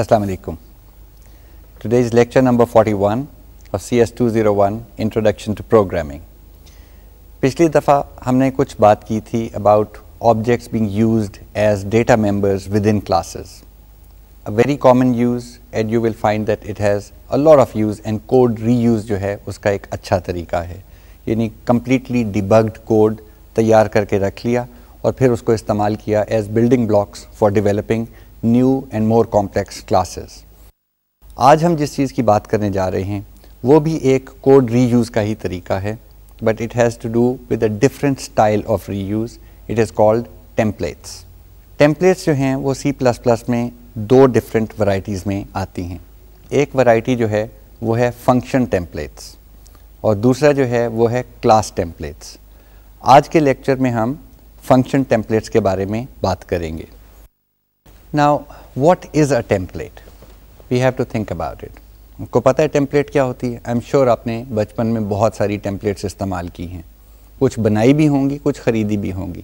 Assalamu alaikum. Today is lecture number 41 of CS201 Introduction to Programming. Pichli dafa humne kuch baat ki thi about objects being used as data members within classes. A very common use and you will find that it has a lot of use and code reuse jo hai uska ek अच्छा tarika hai. Yani completely debugged code तैयार karke rakh liya aur phir usko इस्तेमाल kiya as building blocks for developing new and more complex classes आज हम जिस चीज़ की बात करने जा रहे हैं वो भी एक कोड रीयूज़ का ही तरीका है but it has to do with a different style of reuse it is called templates templates जो हैं वो सी प्लस प्लस में दो डिफरेंट वराइटीज़ में आती हैं एक वैरायटी जो है वो है फंक्शन टेम्पलेट्स और दूसरा जो है वो है क्लास टेम्पलेट्स आज के लेक्चर में हम फंक्शन टेम्पलेट्स के बारे में बात करेंगे Now, what is a template? We have to think about it. आपको पता है टेम्पलेट क्या होती है आई एम श्योर आपने बचपन में बहुत सारी टेम्पलेट्स इस्तेमाल की हैं कुछ बनाई भी होंगी कुछ ख़रीदी भी होंगी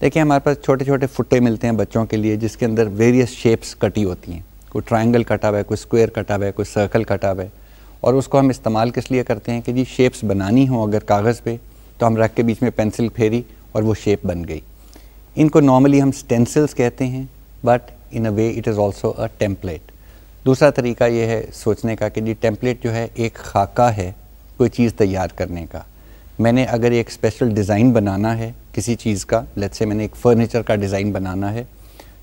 देखिए हमारे पास छोटे छोटे फुट्टे मिलते हैं बच्चों के लिए जिसके अंदर वेरियस शेप्स कटी होती हैं कोई ट्रायंगल कटा हुआ है कोई स्क्वायर कटा हुआ है कोई सर्कल कटा हुआ है और उसको हम इस्तेमाल किस लिए करते हैं कि जी शेप्स बनानी हो अगर कागज़ पे तो हम रख के बीच में पेंसिल फेरी और वो शेप बन गई इनको नॉर्मली हम स्टेंसिल्स कहते हैं but in a way it is also a template दूसरा तरीका ये है सोचने का कि जी टेम्पलेट जो है एक खाका है कोई चीज़ तैयार करने का मैंने अगर एक स्पेशल डिज़ाइन बनाना है किसी चीज़ का लेट्स से मैंने एक फ़र्नीचर का डिज़ाइन बनाना है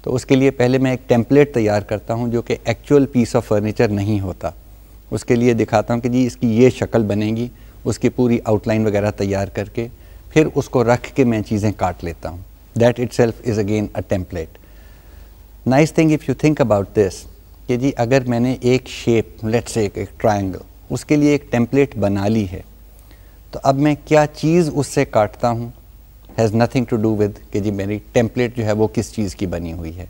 तो उसके लिए पहले मैं एक टेम्पलेट तैयार करता हूँ जो कि एक्चुअल पीस ऑफ फर्नीचर नहीं होता उसके लिए दिखाता हूँ कि जी इसकी ये शक्ल बनेगी उसकी पूरी आउटलाइन वगैरह तैयार करके फिर उसको रख के मैं चीज़ें काट लेता हूँ that itself is again a template nice thing if you think about this कि जी अगर मैंने एक शेप लेट्स से एक ट्राइंगल उसके लिए एक टेम्पलेट बना ली है तो अब मैं क्या चीज़ उससे काटता हूँ has nothing to do with कि जी मेरी टेम्पलेट जो है वो किस चीज़ की बनी हुई है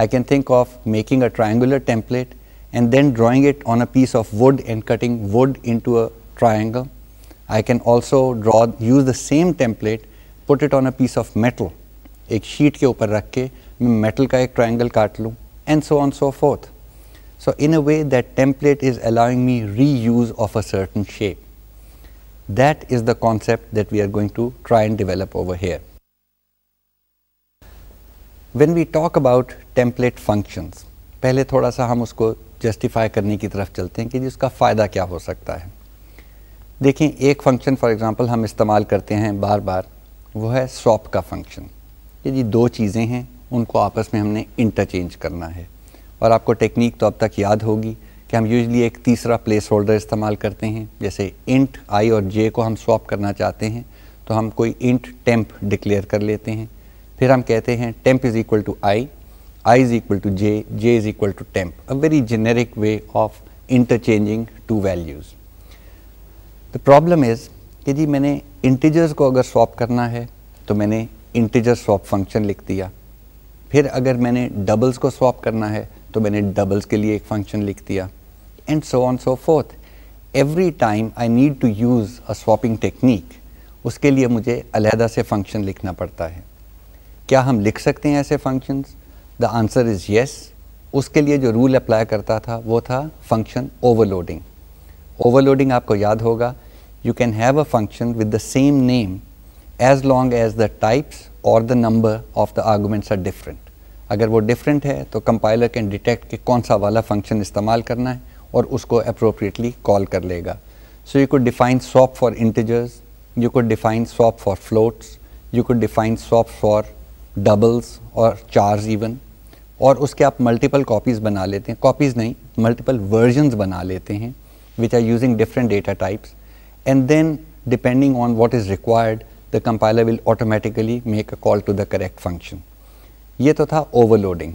I can think of making a triangular template and then drawing it on a piece of wood and cutting wood into a triangle I can also draw use the same template put it on a piece of metal एक sheet के ऊपर रख के मैं metal का एक triangle काट लूँ and so on so forth so in a way that template is allowing me reuse of a certain shape that is the concept that we are going to try and develop over here when we talk about template functions पहले थोड़ा सा हम उसको justify करने की तरफ चलते हैं कि जी उसका फ़ायदा क्या हो सकता है देखें एक फंक्शन फॉर एग्जांपल हम इस्तेमाल करते हैं बार बार वो है स्वॉप का फंक्शन ये जी दो चीज़ें हैं उनको आपस में हमने इंटरचेंज करना है और आपको टेक्निक तो अब तक याद होगी कि हम यूजली एक तीसरा प्लेस होल्डर इस्तेमाल करते हैं जैसे इंट आई और जे को हम स्वॉप करना चाहते हैं तो हम कोई इंट टेम्प डिक्लेयर कर लेते हैं फिर हम कहते हैं temp is equal to i i is equal to j j is equal to temp a very generic way of interchanging two values the problem is कि जी मैंने इंटीजर्स को अगर स्वॉप करना है तो मैंने इंटीजर स्वॉप फंक्शन लिख दिया फिर अगर मैंने डबल्स को स्वॉप करना है तो मैंने डबल्स के लिए एक फंक्शन लिख दिया and so on so forth every time I need to use a swapping technique उसके लिए मुझे अलहदा से फंक्शन लिखना पड़ता है क्या हम लिख सकते हैं ऐसे functions the answer is yes उसके लिए जो रूल अप्लाई करता था वो था फंक्शन ओवरलोडिंग ओवरलोडिंग आपको याद होगा you can have a function with the same name as long as the types or the number of the arguments are different. If they are different, then the compiler can detect which function to use and call it appropriately. Kar lega. So you could define swap for integers, you could define swap for floats, you could define swap for doubles or chars even. And you can multiple copies, bana lete copies nahin, multiple versions bana lete which are using different data types. And then depending on what is required, the compiler will automatically make a call to the correct function. ये तो था overloading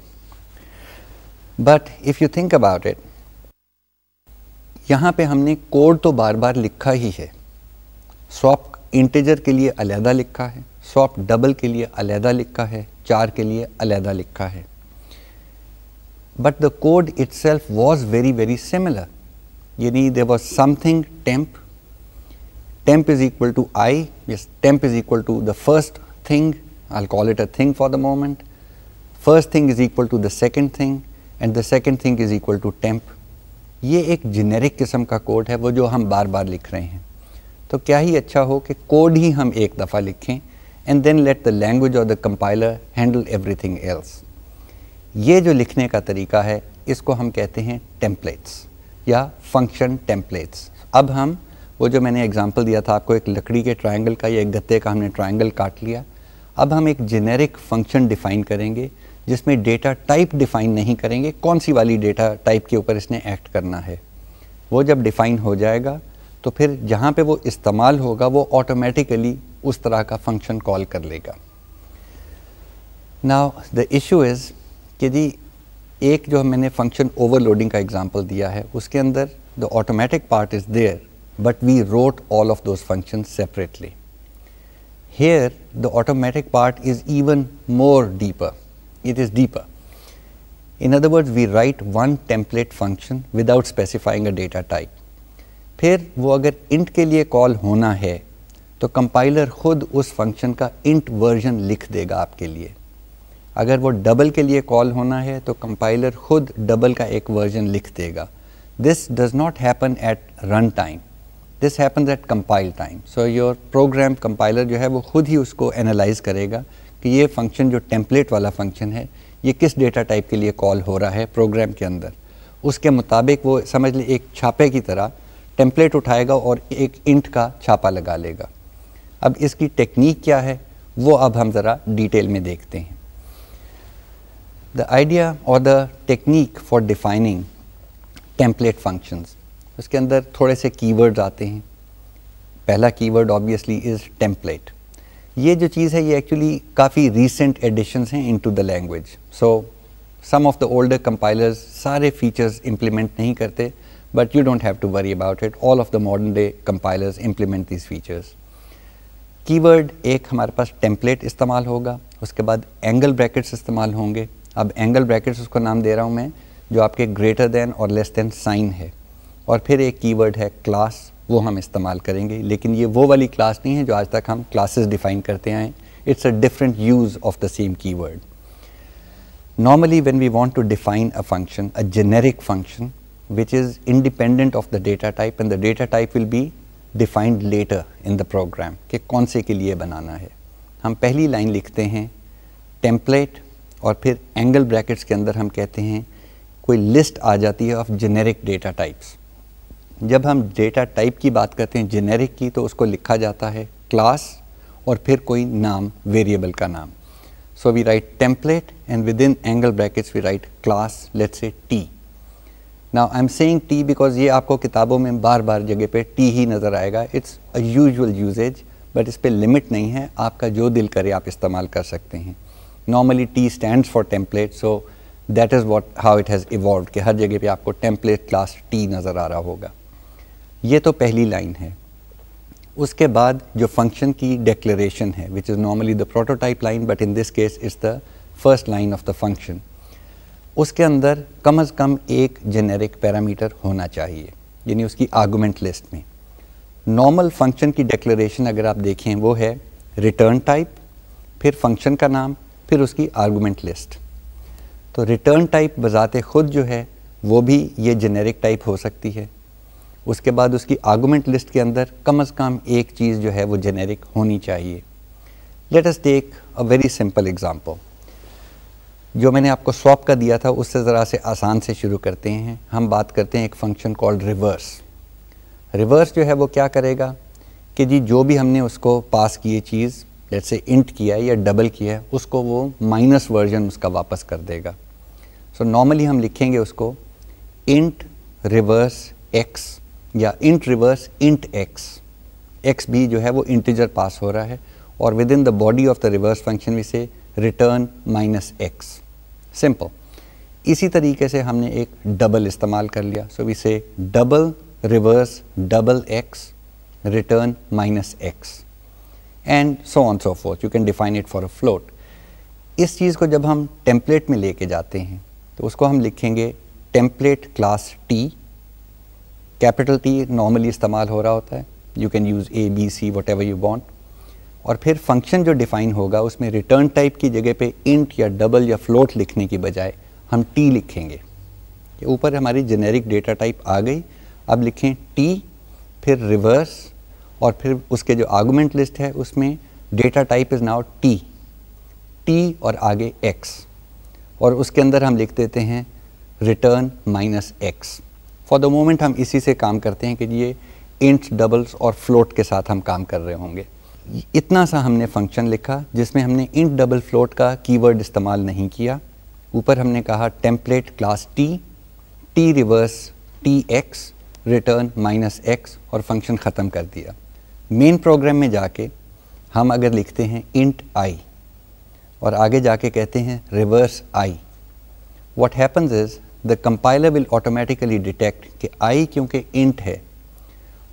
but if you think about it यहाँ पे हमने code तो बार बार लिखा ही है swap integer के लिए अलहदा लिखा है स्वॉप डबल के लिए अलहदा लिखा है चार के लिए अलहदा लिखा है but the code itself was very very similar यानी there was something temp temp is equal to I, yes, temp is equal to the first thing, I'll call it a thing for the moment. First thing is equal to the second thing and the second thing is equal to temp. ये एक generic किस्म का code है वो जो हम बार बार लिख रहे हैं तो क्या ही अच्छा हो कि कोड ही हम एक दफ़ा लिखें and then let the language और the compiler handle everything else ये जो लिखने का तरीका है इसको हम कहते हैं टेम्पलेट्स या फंक्शन टेम्पलेट्स अब हम वो जो मैंने एग्जांपल दिया था आपको एक लकड़ी के ट्रायंगल का या एक गत्ते का हमने ट्रायंगल काट लिया अब हम एक जेनेरिक फंक्शन डिफाइन करेंगे जिसमें डेटा टाइप डिफाइन नहीं करेंगे कौन सी वाली डेटा टाइप के ऊपर इसने एक्ट करना है वो जब डिफाइन हो जाएगा तो फिर जहाँ पर वो इस्तेमाल होगा वो ऑटोमेटिकली उस तरह का फंक्शन कॉल कर लेगा नाउ द इशू इज़ कि जी एक जो मैंने फंक्शन ओवरलोडिंग का एग्जांपल दिया है उसके अंदर the automatic part is there but we wrote all of those functions separately. Here, the automatic part is even more deeper. It is deeper. In other words, we write one template function without specifying a data type. Phir, wo int ke liye call hona hai, to compiler khud us function ka int version likh dega aapke liye. Agar wo double ke liye call hona hai, to compiler khud double ka ek version likh dega. This does not happen at runtime. This happens at compile time so your program compiler जो है वो खुद ही उसको analyse करेगा कि ये function जो template वाला फंक्शन है ये किस डेटा टाइप के लिए कॉल हो रहा है प्रोग्राम के अंदर उसके मुताबिक वो समझ ली एक छापे की तरह टेम्पलेट उठाएगा और एक इंट का छापा लगा लेगा अब इसकी टेक्निक क्या है वो अब हम ज़रा डिटेल में देखते हैं द आइडिया और the technique for defining template functions उसके अंदर थोड़े से कीवर्ड्स आते हैं पहला कीवर्ड ऑब्वियसली इज़ टेम्पलेट ये जो चीज़ है ये एक्चुअली काफ़ी रीसेंट एडिशंस हैं into the language so some of the older compilers सारे फीचर्स इम्प्लीमेंट नहीं करते but you don't have to worry about it all of the modern day compilers implement these features keyword एक हमारे पास template इस्तेमाल होगा उसके बाद एंगल ब्रैकेट्स इस्तेमाल होंगे अब एंगल ब्रैकेट्स उसको नाम दे रहा हूँ मैं जो आपके ग्रेटर दैन और लेस दैन साइन है और फिर एक कीवर्ड है क्लास वो हम इस्तेमाल करेंगे लेकिन ये वो वाली क्लास नहीं है जो आज तक हम क्लासेस डिफाइन करते आए it's a different use of the same keyword normally when we want to define a function a generic function which is independent of the data type and the data type will be defined later in the program कि कौन से के लिए बनाना है हम पहली line लिखते हैं टेम्पलेट और फिर एंगल ब्रैकेट्स के अंदर हम कहते हैं कोई लिस्ट आ जाती है ऑफ जेनेरिक डेटा टाइप्स जब हम डेटा टाइप की बात करते हैं जेनेरिक की तो उसको लिखा जाता है क्लास और फिर कोई नाम वेरिएबल का नाम so we write template and within angle brackets we write class let say T now I am saying T because ये आपको किताबों में बार बार जगह पे टी ही नज़र आएगा it's a usual usage but इस पर लिमिट नहीं है आपका जो दिल करे आप इस्तेमाल कर सकते हैं normally T stand for template so that is what how it has evolve कि हर जगह पे आपको टेम्पलेट क्लास टी नज़र आ रहा होगा ये तो पहली लाइन है उसके बाद जो फंक्शन की डेक्लेशन है which is normally the prototype line but in this case is the first line of the function उसके अंदर कम अज़ कम एक जेनेरिक पैरामीटर होना चाहिए यानी उसकी आर्गूमेंट लिस्ट में नॉर्मल फंक्शन की डेक्लेशन अगर आप देखें वो है रिटर्न टाइप फिर फंक्शन का नाम फिर उसकी आर्गूमेंट लिस्ट तो रिटर्न टाइप बजाते ख़ुद जो है वो भी ये जेनेरिक टाइप हो सकती है उसके बाद उसकी आर्गूमेंट लिस्ट के अंदर कम अज़ कम एक चीज़ जो है वो जेनेरिक होनी चाहिए let us take a very simple example जो मैंने आपको स्वॉप का दिया था उससे ज़रा से आसान से शुरू करते हैं हम बात करते हैं एक फंक्शन कॉल्ड रिवर्स रिवर्स जो है वो क्या करेगा कि जी जो भी हमने उसको पास किए चीज़ जैसे इंट किया है या डबल किया है उसको वो माइनस वर्जन उसका वापस कर देगा सो so, नॉर्मली हम लिखेंगे उसको इंट रिवर्स एक्स या int reverse int x x भी जो है वो इंटीजर पास हो रहा है और within the body of the reverse function we say return minus x simple इसी तरीके से हमने एक डबल इस्तेमाल कर लिया so we say double reverse double x return minus x and so on so forth you can define it for a float इस चीज़ को जब हम टेम्पलेट में लेके जाते हैं तो उसको हम लिखेंगे template class T capital T normally इस्तेमाल हो रहा होता है you can use A B C whatever you want और फिर फंक्शन जो डिफाइन होगा उसमें रिटर्न टाइप की जगह पे इंट या डबल या फ्लोट लिखने की बजाय हम टी लिखेंगे ऊपर हमारी जेनेरिक डेटा टाइप आ गई अब लिखें टी फिर रिवर्स और फिर उसके जो आर्गूमेंट लिस्ट है उसमें data type is now T T और आगे एक्स और उसके अंदर हम लिख देते हैं return minus x for the moment हम इसी से काम करते हैं कि ये इंट डबल्स और फ्लोट के साथ हम काम कर रहे होंगे इतना सा हमने फंक्शन लिखा जिसमें हमने इंट डबल फ्लोट का कीवर्ड इस्तेमाल नहीं किया ऊपर हमने कहा template class T T reverse T x return minus x और फंक्शन ख़त्म कर दिया मेन प्रोग्राम में जाके हम अगर लिखते हैं इंट आई और आगे जाके कहते हैं reverse i what happens is the compiler will automatically detect कि आई क्योंकि इंट है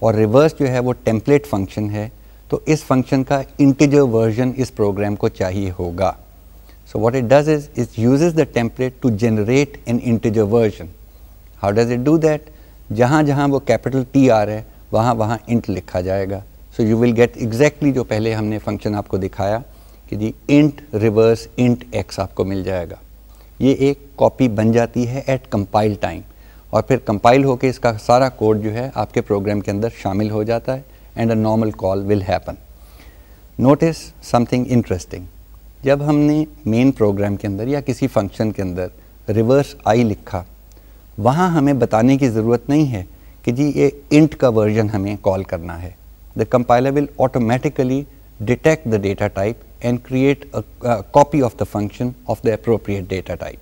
और रिवर्स जो है वो टेम्पलेट फंक्शन है तो इस फंक्शन का इंटीजर वर्जन इस प्रोग्राम को चाहिए होगा so what it does is it uses the template to generate an integer version how does it do that जहाँ जहाँ वो कैपिटल टी आर है वहाँ वहाँ इंट लिखा जाएगा so you will get exactly जो पहले हमने फंक्शन आपको दिखाया कि जी इंट रिवर्स इंट एक्स आपको मिल जाएगा ये एक कॉपी बन जाती है एट कंपाइल टाइम और फिर कंपाइल होकर इसका सारा कोड जो है आपके प्रोग्राम के अंदर शामिल हो जाता है and a normal call will happen notice something interesting जब हमने मेन प्रोग्राम के अंदर या किसी फंक्शन के अंदर रिवर्स आई लिखा वहाँ हमें बताने की ज़रूरत नहीं है कि जी ये इंट का वर्जन हमें कॉल करना है the compiler will automatically detect the data type and create a, a copy of the function of the appropriate data type.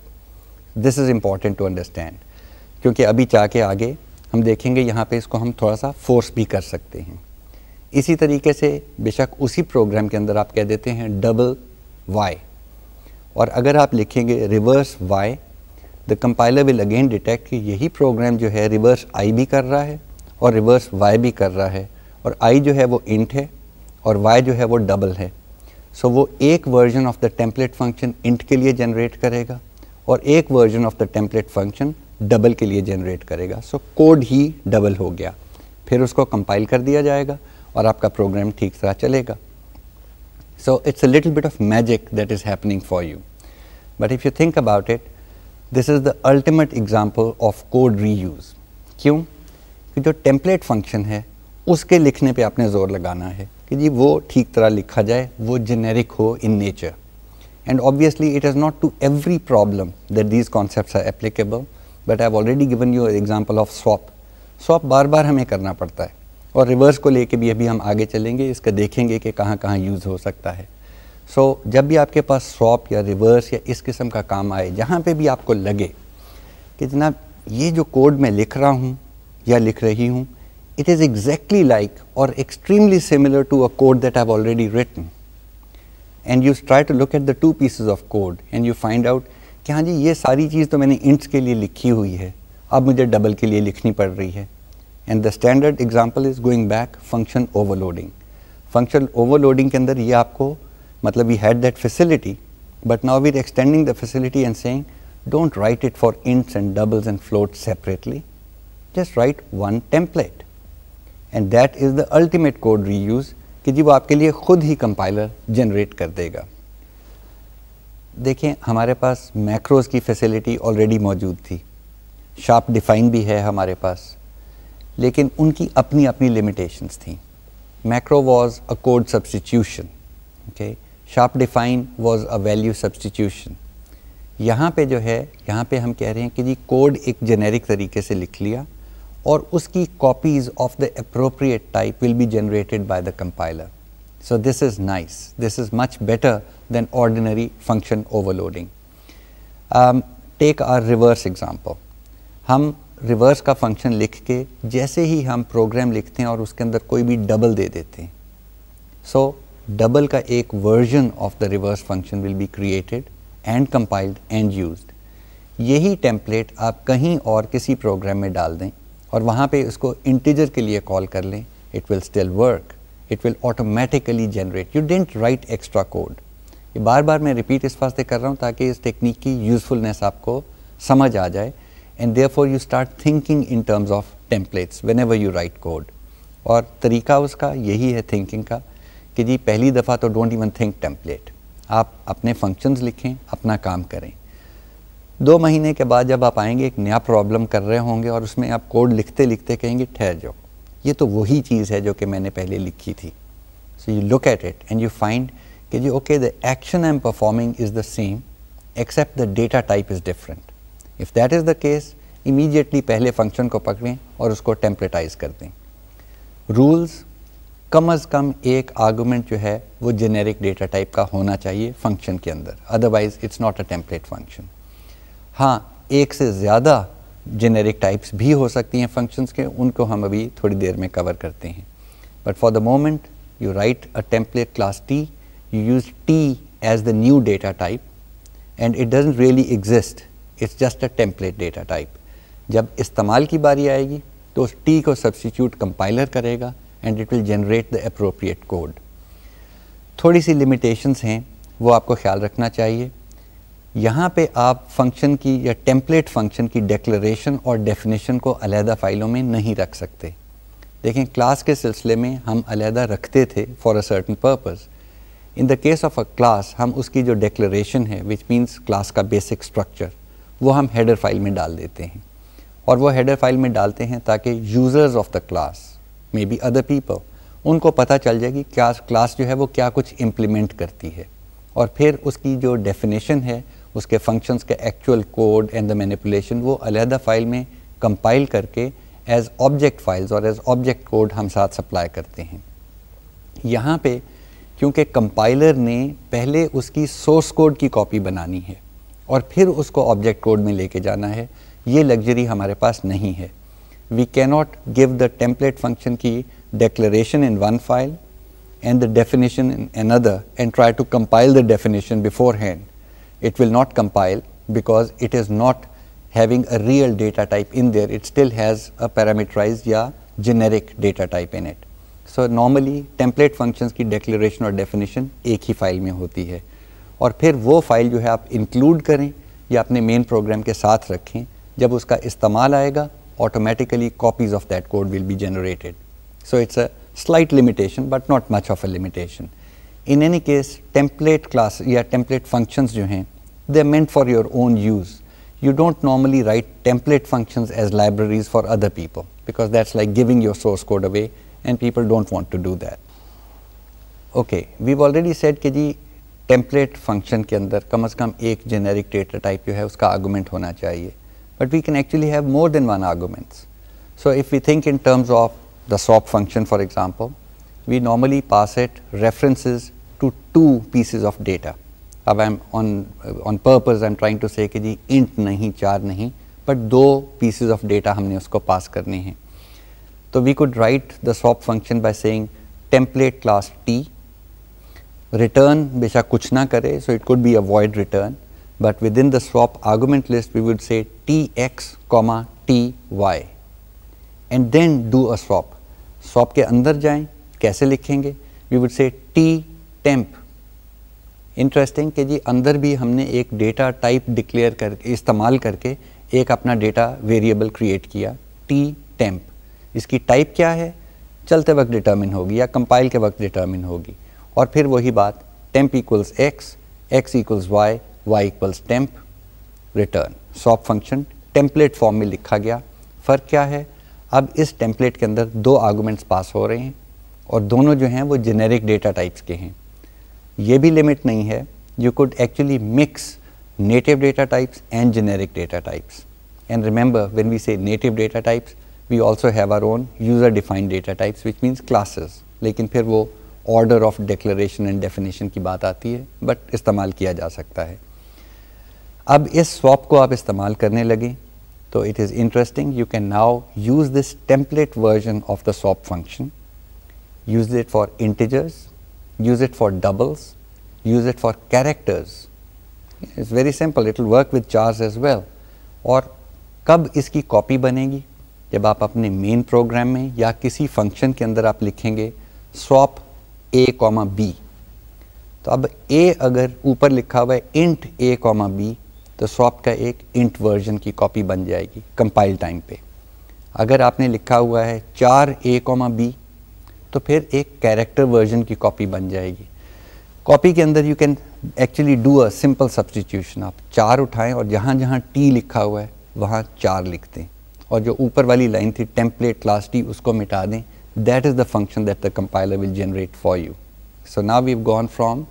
This is important to understand. क्योंकि अभी के आगे हम देखेंगे यहाँ पे इसको हम थोड़ा सा फोर्स भी कर सकते हैं इसी तरीके से बेशक उसी प्रोग्राम के अंदर आप कह देते हैं डबल वाई और अगर आप लिखेंगे reverse y the compiler will again detect कि यही प्रोग्राम जो है रिवर्स आई भी कर रहा है और रिवर्स वाई भी कर रहा है और आई जो है वो इंट है और वाई जो है वो डबल है सो so, वो एक version of the template function int के लिए जनरेट करेगा और एक version of the template function double के लिए जनरेट करेगा सो so, कोड ही डबल हो गया फिर उसको कंपाइल कर दिया जाएगा और आपका प्रोग्राम ठीक तरह चलेगा so it's a little bit of magic that is happening for you but if you think about it this is the ultimate example of code reuse क्यों कि जो टेम्पलेट फंक्शन है उसके लिखने पे आपने ज़ोर लगाना है कि जी वो ठीक तरह लिखा जाए वो जेनेरिक हो in nature and obviously it is not to every problem that these concept are applicable but I already given you example of swap of बार बार हमें करना पड़ता है और रिवर्स को लेके भी अभी हम आगे चलेंगे इसका देखेंगे कि कहाँ कहाँ यूज़ हो सकता है सो so, जब भी आपके पास स्वॉप या रिवर्स या इस किस्म का काम आए जहाँ पे भी आपको लगे कि जनाब ये जो कोड मैं लिख रहा हूँ या लिख रही हूँ it is exactly like or extremely similar to a code that I've already written. And you try to look at the two pieces of code and you find out that all these things I've written for ints. Now I have to write for double. And the standard example is going back function overloading. Function overloading, ke andar ye aapko, matlab we had that facility, but now we're extending the facility and saying, don't write it for ints and doubles and floats separately. Just write one template. And that is the ultimate code reuse कि जी वो आपके लिए ख़ुद ही compiler generate कर देगा देखें हमारे पास मैक्रोज़ की फैसिलिटी ऑलरेडी मौजूद थी शार्प डिफाइन भी है हमारे पास लेकिन उनकी अपनी अपनी लिमिटेशंस थी macro was a code substitution okay sharp define was a value substitution यहाँ पे जो है यहाँ पे हम कह रहे हैं कि जी कोड एक जेनेरिक तरीके से लिख लिया और उसकी copies of the appropriate type will be generated by the compiler so this is nice this is much better than ordinary function overloading take our reverse example हम रिवर्स का फंक्शन लिख के जैसे ही हम प्रोग्राम लिखते हैं और उसके अंदर कोई भी डबल दे देते हैं सो so, डबल का एक version of the reverse function will be created and compiled and used यही टेम्पलेट आप कहीं और किसी प्रोग्राम में डाल दें और वहाँ पे उसको इंटीजर के लिए कॉल कर लें it will still work it will automatically generate you don't write extra code ये बार बार मैं रिपीट इस वास्ते कर रहा हूँ ताकि इस टेक्निक की यूजफुलनेस आपको समझ आ जाए and therefore you start thinking in terms of templates whenever you write code और तरीका उसका यही है थिंकिंग का कि जी पहली दफ़ा तो डोंट इवन थिंक टेम्पलेट आप अपने फंक्शंस लिखें अपना काम करें दो महीने के बाद जब आप आएंगे एक नया प्रॉब्लम कर रहे होंगे और उसमें आप कोड लिखते लिखते कहेंगे ठहर जाओ ये तो वही चीज़ है जो कि मैंने पहले लिखी थी so you look at it and you find कि जी okay the action I am performing is the same except the data type is different if that is the case immediately पहले फंक्शन को पकड़ें और उसको टेम्पलेटाइज कर दें रूल्स कम अज़ कम एक आर्गूमेंट जो है वो जेनेरिक डेटा टाइप का होना चाहिए फंक्शन के अंदर otherwise it's not a template function हाँ एक से ज़्यादा जेनेरिक टाइप्स भी हो सकती हैं फंक्शंस के उनको हम अभी थोड़ी देर में कवर करते हैं but for the moment you write a template class T you use T as the new data type and it doesn't really exist it's just a template data type जब इस्तेमाल की बारी आएगी तो उस टी को सब्सटीट्यूट कंपाइलर करेगा and it will generate the appropriate code थोड़ी सी लिमिटेशंस हैं वो आपको ख्याल रखना चाहिए यहाँ पे आप फंक्शन की या टेम्पलेट फंक्शन की डेक्लेशन और डेफिनेशन को अलहदा फ़ाइलों में नहीं रख सकते देखें क्लास के सिलसिले में हम अलहदा रखते थे for a certain purpose in the case of a class हम उसकी जो डेक्लेशन है विच मीन्स क्लास का बेसिक स्ट्रक्चर वो हम हेडर फाइल में डाल देते हैं और वो हेडर फाइल में डालते हैं ताकि users of the class may be other people उनको पता चल जाए कि क्या क्लास जो है वो क्या कुछ इम्प्लीमेंट करती है और फिर उसकी जो डेफिनेशन है उसके फंक्शंस के actual code and the manipulation वो अलहदा फ़ाइल में कंपाइल करके एज ऑब्जेक्ट फाइल्स और एज ऑब्जेक्ट कोड हम साथ सप्लाई करते हैं यहाँ पे क्योंकि कंपाइलर ने पहले उसकी सोर्स कोड की कॉपी बनानी है और फिर उसको ऑब्जेक्ट कोड में लेके जाना है ये लग्जरी हमारे पास नहीं है we cannot give the template function की in one file and the definition in another and try to compile the definition beforehand it will not compile because it is not having a real data type in there. It still has a parameterized yeah, generic data type in it. So normally template functions ki declaration or definition ek hi file mein hoti hai. Aur phir wo file jo hai aap include karein ya apne main program ke saath rakhein. Jab uska istamal aayega, automatically copies of that code will be generated. So it's a slight limitation but not much of a limitation. In any case, template class ya template functions jo hain, they're meant for your own use. You don't normally write template functions as libraries for other people because that's like giving your source code away and people don't want to do that. Okay, we've already said that the template function के अंदर कम अज़ कम एक generic data type जो है argument argument होना but we can actually have more than one arguments. So, if we think in terms of the swap function for example, we normally pass it references to two pieces of data. अब I am on on purpose I am trying to say जी int नहीं चार नहीं but दो pieces of data हमने उसको पास करने हैं तो we could write the swap function by saying template class T return बेशक कुछ ना करे so it could be avoid return but within the swap the list we would say T x comma T y and then do a swap swap के अंदर जाएं कैसे लिखेंगे we would say T temp interesting कि जी अंदर भी हमने एक डेटा टाइप डिक्लेयर कर इस्तेमाल करके एक अपना डेटा वेरिएबल क्रिएट किया टी टेम्प इसकी टाइप क्या है चलते वक्त डिटर्मिन होगी या कंपाइल के वक्त डिटर्मिन होगी और फिर वही बात temp equals x x equals y y equals temp return swap function template form में लिखा गया फ़र्क क्या है अब इस टेम्पलेट के अंदर दो आर्गूमेंट्स पास हो रहे हैं और दोनों जो हैं वो जेनेरिक डेटा टाइप्स के हैं ये भी लिमिट नहीं है you could actually mix native data types and generic data types. And remember, when we say native data types, we also have our own user-defined data types, which means classes. लेकिन फिर वो order of declaration and definition की बात आती है, but इस्तेमाल किया जा सकता है. अब इस swap को आप इस्तेमाल करने लगे, तो it is interesting. You can now use this template version of the swap function. Use it for integers use it for doubles, use it for characters. It's very simple, it will work with jars as well. और कब इसकी copy बनेगी जब आप अपने main program में या किसी फंक्शन के अंदर आप लिखेंगे स्वॉप ए कॉमा बी तो अब ए अगर ऊपर लिखा हुआ है इंट ए कॉमा बी तो स्वॉप का एक इंट वर्जन की कॉपी बन जाएगी कंपाइल टाइम पे अगर आपने लिखा हुआ है चार ए कॉमा बी तो फिर एक कैरेक्टर वर्जन की कॉपी बन जाएगी कॉपी के अंदर you can actually do a simple substitution आप चार उठाएं और जहाँ जहाँ टी लिखा हुआ है वहाँ चार लिख दें और जो ऊपर वाली लाइन थी टेम्पलेट क्लास टी उसको मिटा दें that is the function that the compiler will generate for you so ना we gone from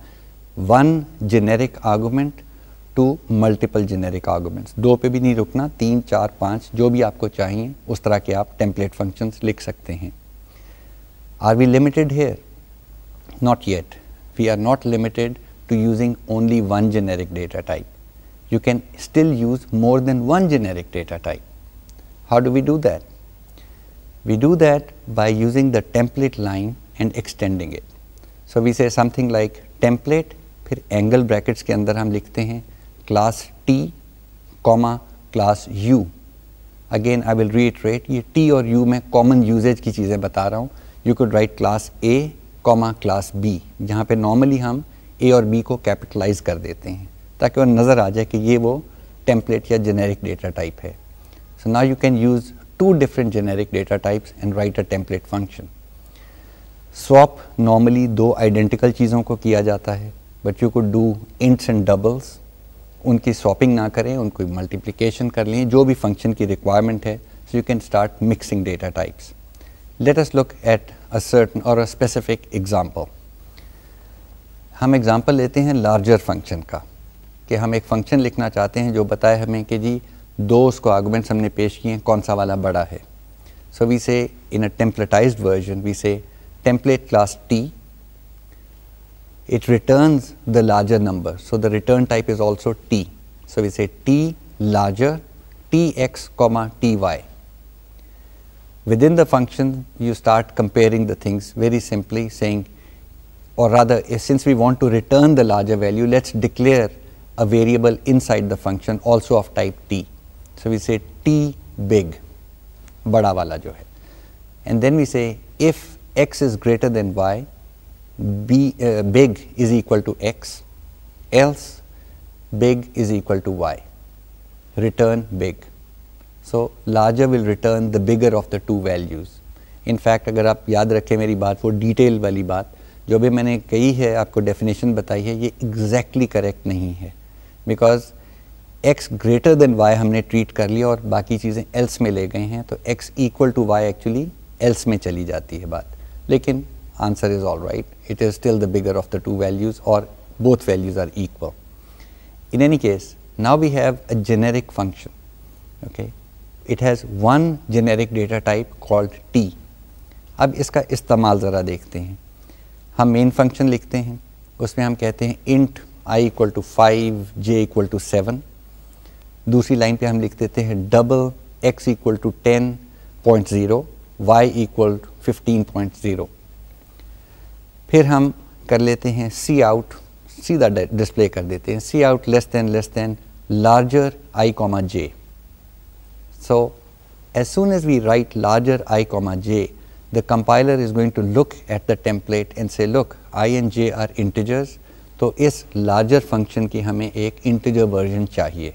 one generic argument to multiple generic arguments दो पे भी नहीं रुकना तीन चार पाँच जो भी आपको चाहिए उस तरह के आप टेम्पलेट फंक्शन लिख सकते हैं Are we limited here? Not yet. We are not limited to using only one generic data type. You can still use more than one generic data type. How do we do that? We do that by using the template line and extending it. So, we say something like template फिर angle brackets के अंदर हम लिखते हैं class T comma class U again I will reiterate ये T और U मैं common usage की चीज़ें बता रहा हूँ you could write class A comma class B जहाँ पे नॉर्मली हम ए और बी को कैपिटलाइज कर देते हैं ताकि वो नज़र आ जाए कि ये वो टेम्पलेट या जेनेरिक डेटा टाइप है so now you can use two different generic data types and write a template function swap normally दो आइडेंटिकल चीज़ों को किया जाता है but you could do ints and doubles उनकी स्वॉपिंग ना करें उनको मल्टीप्लीकेशन कर लें जो भी फंक्शन की रिक्वायरमेंट है so you can start mixing data types Let us look at a certain or a specific example. हम example लेते हैं larger function का कि हम एक function लिखना चाहते हैं जो बताए हमें कि जी दो उसको arguments हमने पेश किए हैं कौन सा वाला बड़ा है so we say in a templatized version we say template class t it returns the larger number. So the return type is also t. So we say t larger tx comma ty. Within the function, you start comparing the things very simply saying, or rather, eh, since we want to return the larger value, let us declare a variable inside the function also of type t. So, we say t big, bada wala jo hai. And then we say if x is greater than y, b, uh, big is equal to x, else big is equal to y, return big. So larger will return the bigger of the two values in fact अगर आप याद रखें मेरी बात वो detail वाली बात जो भी मैंने कही है आपको डेफिनेशन बताई है ये एग्जैक्टली exactly करेक्ट नहीं है because x greater than y हमने ट्रीट कर लिया और बाकी चीज़ें एल्स में ले गए हैं तो x equal to y actually else में चली जाती है बात लेकिन answer is all right it is still the bigger of the two values और both values are equal in any case now we have a generic function okay it has one generic data type called T अब इसका इस्तेमाल ज़रा देखते हैं हम main function लिखते हैं उसमें हम कहते हैं int i equal to five j equal to seven दूसरी लाइन पे हम लिख देते हैं double x equal to ten point zero y equal to fifteen point zero फिर हम कर लेते हैं सी आउट सीधा डिस्प्ले कर देते हैं cout less than less than larger i comma j So, as soon as we write larger i comma j, the compiler is going to look at the template and say look i and j are integers तो इस larger function की हमें एक integer version चाहिए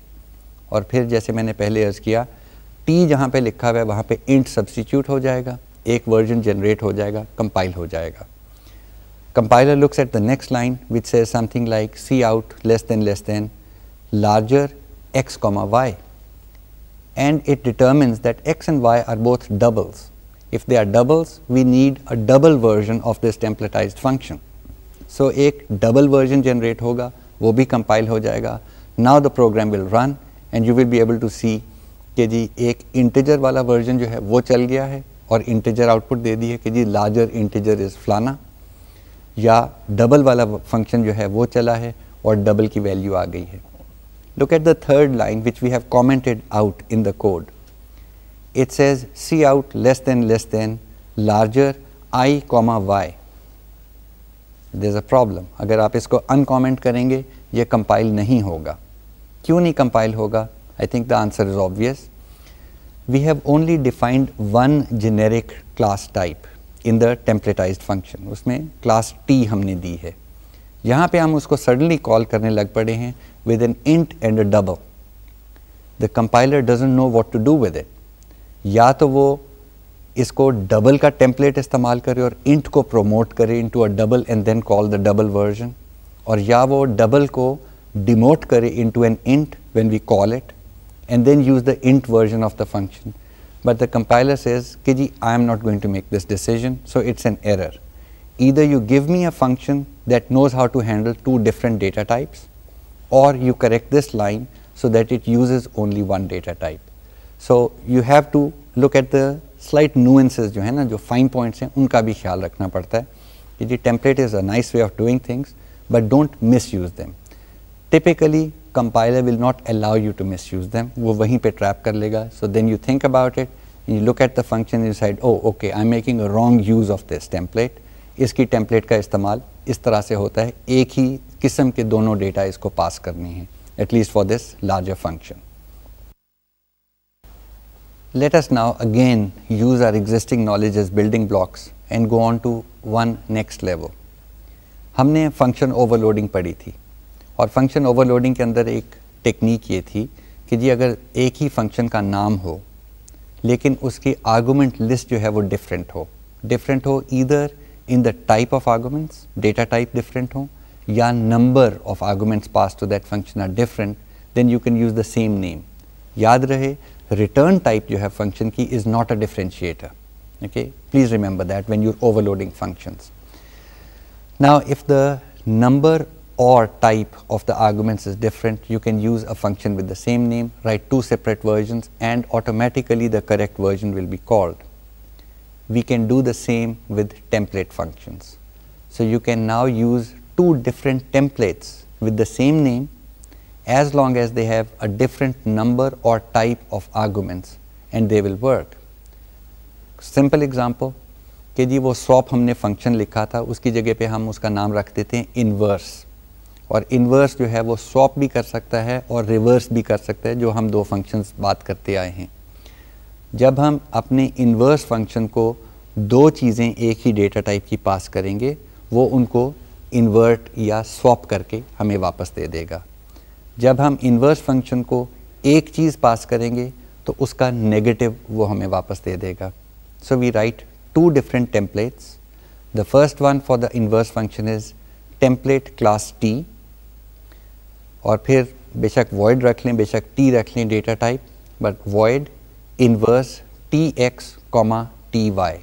और फिर जैसे मैंने पहले अर्ज़ किया टी जहाँ पे लिखा हुआ है वहाँ पे इंट सब्सिट्यूट हो जाएगा एक वर्जन जनरेट हो जाएगा कंपाइल हो जाएगा compiler looks at the next line which say something like cout less than less than larger x comma y and it determines that x and y are both doubles. If they are doubles, we need a double version of this templatized function. So a double version generate होगा वो भी compile हो जाएगा Now the program will run and you will be able to see कि जी एक integer वाला version जो है वो चल गया है और integer output दे दी है कि जी larger integer is flana. या double वाला function जो है वो चला है और double की value आ गई है Look at the third line which we have commented out in the code. It says C out less than less than larger i comma y. There's a problem. अगर आप इसको uncomment करेंगे ये compile नहीं होगा क्यों नहीं compile होगा I think the answer is obvious. We have only defined one generic class type in the templatized function. उसमें class T हमने दी है यहाँ पे हम उसको सडनली कॉल करने लग पड़े हैं with an int and a double the compiler doesn't know what to do with it या तो वो इसको डबल का टेम्पलेट इस्तेमाल करे और इंट को प्रोमोट करे into a double and then call the double version और या वो डबल को डिमोट करे into an int when we call it and then use the int version of the function but the compiler says कि जी I am not going to make this decision so it's an error either you give me a function that knows how to handle two different data types or you correct this line so that it uses only one data type. So, you have to look at the slight nuances जो है ना जो fine points हैं उनका भी ख्याल रखना पड़ता है कि the template is a nice way of doing things but don't misuse them. Typically compiler will not allow you to misuse them वो वहीं पे trap कर लेगा so then you think about it and you look at the function and you decide oh okay I'm making a wrong use of this template इसकी template का इस्तेमाल इस तरह से होता है एक ही किस्म के दोनों डेटा इसको पास करनी है at least for this larger function let us now again use our existing knowledge as building blocks and go on to one next level हमने फंक्शन ओवरलोडिंग पढ़ी थी और फंक्शन ओवरलोडिंग के अंदर एक टेक्निक ये थी कि जी अगर एक ही फंक्शन का नाम हो लेकिन उसकी आर्गूमेंट लिस्ट जो है वो डिफरेंट हो डिफरेंट हो इधर in the type of arguments, data type different ho, ya number of arguments passed to that function are different, then you can use the same name. Yaad rahe, return type you have function key is not a differentiator. Okay, please remember that when you're overloading functions. Now, if the number or type of the arguments is different, you can use a function with the same name, write two separate versions and automatically the correct version will be called. we can do the same with template functions. So you can now use two different templates with the same name as long as they have a different number or type of arguments and they will work. Simple example, कि जी वो swap हमने function लिखा था उसकी जगह पे हम उसका नाम रख देते हैं इनवर्स और इनवर्स जो है वो स्वॉप भी कर सकता है और रिवर्स भी कर सकता है जो हम दो फंक्शंस बात करते आए हैं जब हम अपने इन्वर्स फंक्शन को दो चीज़ें एक ही डेटा टाइप की पास करेंगे वो उनको इन्वर्ट या स्वॉप करके हमें वापस दे देगा जब हम इन्वर्स फंक्शन को एक चीज़ पास करेंगे तो उसका नेगेटिव वो हमें वापस दे देगा so we write two different templates the first one for the inverse function is template class T और फिर बेशक वॉइड रख लें बेशक टी रख लें data type but void inverse T x comma T y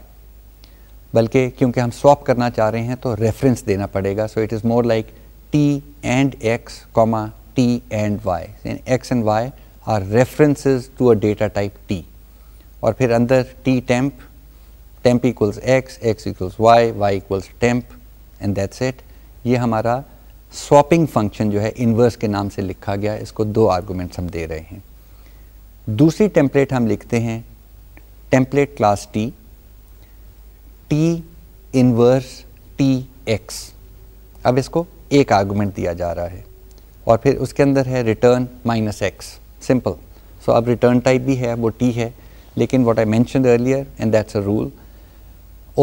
बल्कि क्योंकि हम स्वॉप करना चाह रहे हैं तो रेफरेंस देना पड़ेगा so it is more like T and x comma T and y x and y are references to a data type T और फिर अंदर T temp temp equals x x equals y y equals temp and that's set ये हमारा swapping function जो है inverse के नाम से लिखा गया इसको दो आर्गूमेंट्स हम दे रहे हैं दूसरी टेम्पलेट हम लिखते हैं template class T T inverse T x अब इसको एक आर्गूमेंट दिया जा रहा है और फिर उसके अंदर है return minus x simple so अब रिटर्न टाइप भी है वो टी है लेकिन what I mention earlier and that's a rule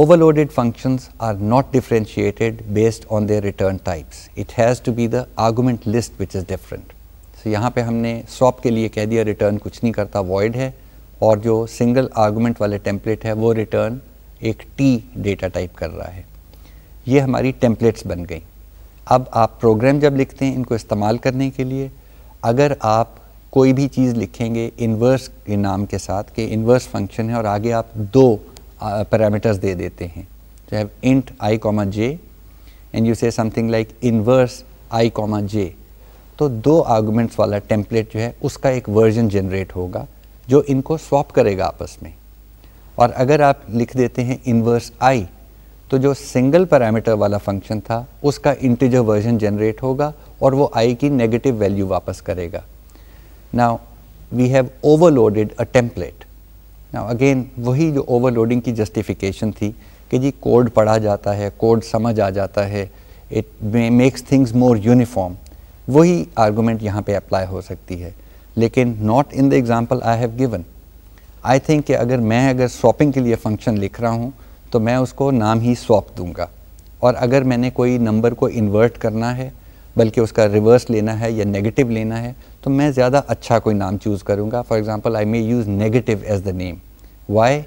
overloaded functions are not differentiated based on their return types it has to be the argument list which is different so यहाँ पे हमने swap के लिए कह दिया return कुछ नहीं करता वॉइड है और जो सिंगल आर्गूमेंट वाले टेम्पलेट है वो रिटर्न एक टी डेटा टाइप कर रहा है ये हमारी टेम्पलेट्स बन गई अब आप प्रोग्राम जब लिखते हैं इनको इस्तेमाल करने के लिए अगर आप कोई भी चीज़ लिखेंगे इन्वर्स के नाम के साथ कि इन्वर्स फंक्शन है और आगे आप दो पैरामीटर्स दे देते हैं जो है int i comma j and you say something like inverse i comma j तो दो आर्गूमेंट्स वाला टेम्पलेट जो है उसका एक वर्जन जनरेट होगा जो इनको स्वॉप करेगा आपस में और अगर आप लिख देते हैं इनवर्स आई तो जो सिंगल पैरामीटर वाला फंक्शन था उसका इंटीजर वर्जन जनरेट होगा और वो आई की नेगेटिव वैल्यू वापस करेगा now we have overloaded a template now again वही जो ओवरलोडिंग की जस्टिफिकेशन थी कि जी कोड पढ़ा जाता है कोड समझ आ जाता है it makes things more uniform वही आर्गूमेंट यहाँ पे अप्लाई हो सकती है लेकिन not in the example I have given I think कि अगर मैं अगर स्वॉपिंग के लिए फंक्शन लिख रहा हूँ तो मैं उसको नाम ही स्वॉप दूंगा और अगर मैंने कोई नंबर को इन्वर्ट करना है बल्कि उसका रिवर्स लेना है या नेगेटिव लेना है तो मैं ज़्यादा अच्छा कोई नाम चूज़ करूँगा for example I may use negative as the name why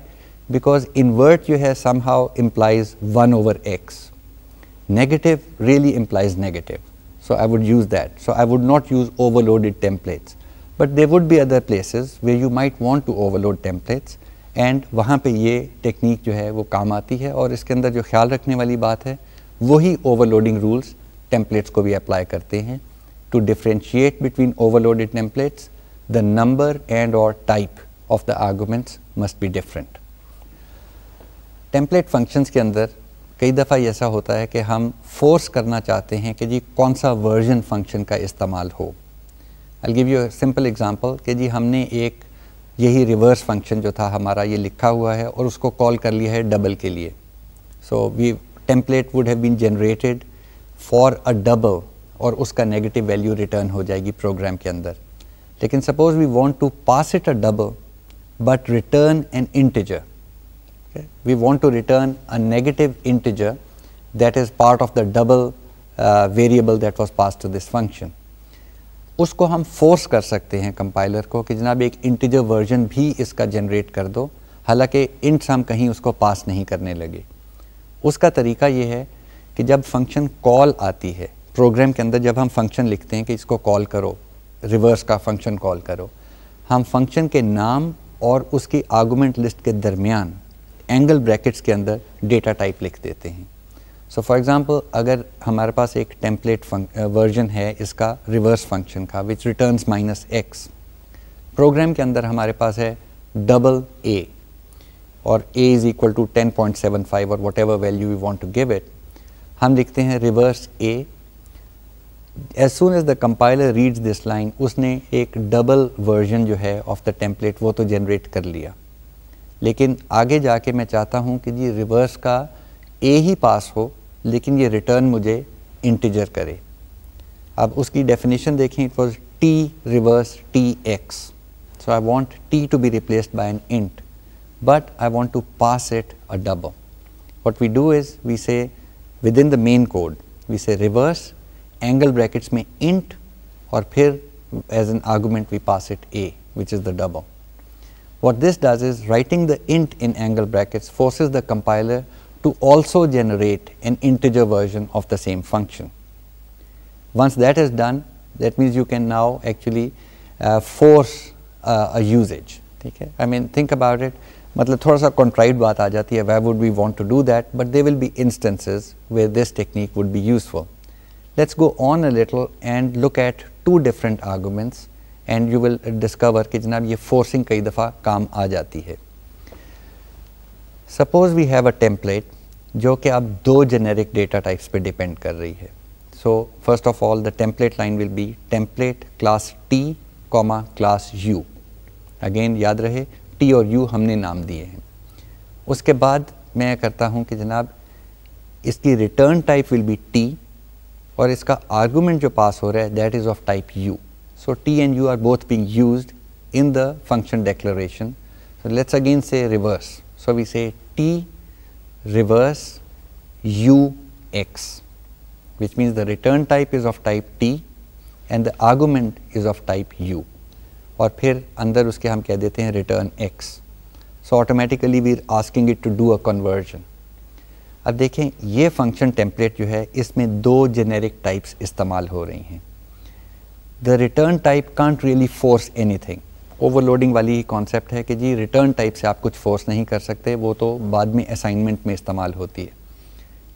because invert you है somehow implies one over x negative really implies negative So I would use that. So I would not use overloaded templates. But there would be other places where you might want to overload templates and वहाँ पे ये technique जो है वो काम आती है और इसके अंदर जो ख्याल रखने वाली बात है वही ओवरलोडिंग रूल्स टेम्पलेट्स को भी अप्लाई करते हैं to differentiate between overloaded templates the number and or type of the arguments must be different. Template functions के अंदर कई दफ़ा ऐसा होता है कि हम फोर्स करना चाहते हैं कि जी कौन सा वर्जन फंक्शन का इस्तेमाल हो I give you simple example कि जी हमने एक यही रिवर्स फंक्शन जो था हमारा ये लिखा हुआ है और उसको कॉल कर लिया है डबल के लिए so we template would have been generated for a double और उसका नेगेटिव वैल्यू रिटर्न हो जाएगी प्रोग्राम के अंदर लेकिन suppose we want to pass it a double but return an integer Okay? We want to return a negative integer that is part of the double uh, variable that was passed to this function. उसको हम force कर सकते हैं compiler को कि जनाब एक integer version भी इसका जनरेट कर दो हालांकि इंट हम कहीं उसको पास नहीं करने लगे उसका तरीका यह है कि जब फंक्शन कॉल आती है प्रोग्राम के अंदर जब हम फंक्शन लिखते हैं कि इसको कॉल करो रिवर्स का फंक्शन कॉल करो हम फंक्शन के नाम और उसकी आर्गूमेंट लिस्ट के दरमियान एंगल ब्रैकेट्स के अंदर डेटा टाइप लिख देते हैं सो फॉर एग्ज़ाम्पल अगर हमारे पास एक टेम्पलेट वर्जन है इसका रिवर्स फंक्शन का which returns minus x program के अंदर हमारे पास है डबल ए और a is equal to ten point seven five और whatever value we want to give it हम लिखते हैं reverse a as soon as the compiler reads this line उसने एक डबल वर्जन जो है ऑफ द टेम्पलेट वो तो जनरेट कर लिया लेकिन आगे जाके मैं चाहता हूँ कि जी रिवर्स का ए ही पास हो लेकिन ये रिटर्न मुझे इंटीजर करे अब उसकी डेफिनेशन देखें it was T reverse T x so I want T to be replaced by an int but I want to pass it a dub what we do is we say within the main code we say reverse angle brackets में int और फिर as an argument we pass it a which is the double What this does is writing the int in angle brackets forces the compiler to also generate an integer version of the same function. Once that is done, that means you can now actually uh, force uh, a usage. I mean, think about it. About मतलब थोड़ा सा contrived बात आ जाती है we would we want to do that but they will be instances this this technique would be useful let's go on a little and look at two different arguments and you will discover कि जनाब ये forcing कई दफ़ा काम आ जाती है suppose we have a template जो कि अब दो जेनेरिक डेटा टाइप्स पे डिपेंड कर रही है so first of all the template line will be template class T comma class U again याद रहे टी और यू हमने नाम दिए हैं उसके बाद मैं करता हूँ कि जनाब इसकी return type will be T और इसका आर्गूमेंट जो पास हो रहा है that is of type U So T and U are both being used in the function declaration. So let's again say reverse. So we say T reverse U X, which means the return type is of type T and the argument is of type U. Or phir andar uske hum keh dete hain return X. So automatically we are asking it to do a conversion. Ab dekhen, ye function template jo hai, isme do generic types istamal ho rahi hain. The return type can't really force anything overloading वाली concept है कि जी return type से आप कुछ force नहीं कर सकते वो तो बाद में असाइनमेंट में इस्तेमाल होती है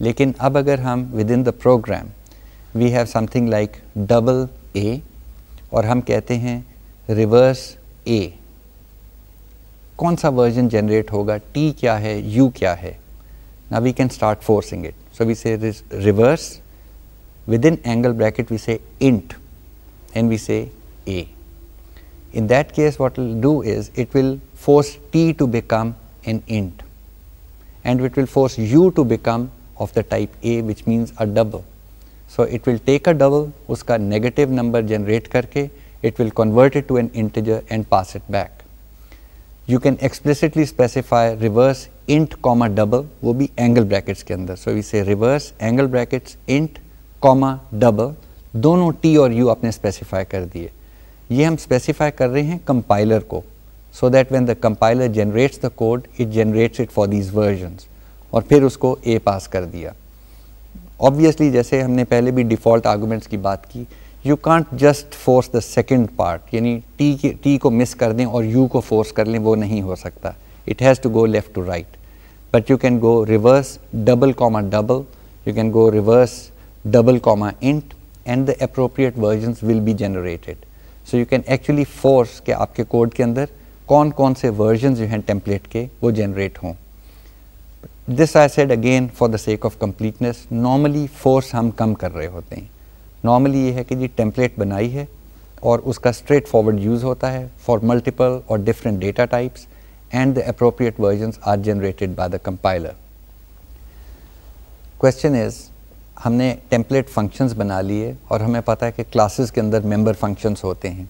लेकिन अब अगर हम within the program we have something like double a और हम कहते हैं रिवर्स ए कौन सा वर्जन जनरेट होगा टी क्या है यू क्या है ना we can start forcing it so we say reverse within angle bracket we say int and we say A. In that case, what it will do is it will force T to become an int and it will force U to become of the type A which means a double. So, it will take a double, uska negative number generate karke, it will convert it to an integer and pass it back. You can explicitly specify reverse int comma double, will be angle brackets ke andar. So, we say reverse angle brackets int comma double दोनों T और U आपने specify कर दिए ये हम specify कर रहे हैं कंपाइलर को so that when the compiler generates the code it generates it for these versions और फिर उसको ए पास कर दिया ऑब्वियसली जैसे हमने पहले भी डिफ़ॉल्ट आर्गूमेंट्स की बात की you can't just force the second part यानी टी के टी को मिस कर दें और यू को फोर्स कर लें वो नहीं हो सकता it has to go left to right but you can go reverse double comma double you can go reverse double comma int and the appropriate versions will be generated. So you can actually force कि आपके code के अंदर कौन कौन से versions you हैं template के वो generate हों This I said again for the sake of completeness normally force हम kam kar रहे hote hain. normally ये है कि जी template banai hai, और uska straight forward use होता है for multiple or different data types and the appropriate versions are generated by the compiler. Question is हमने template functions बना लिए और हमें पता है कि क्लासेस के अंदर मेंबर फंक्शंस होते हैं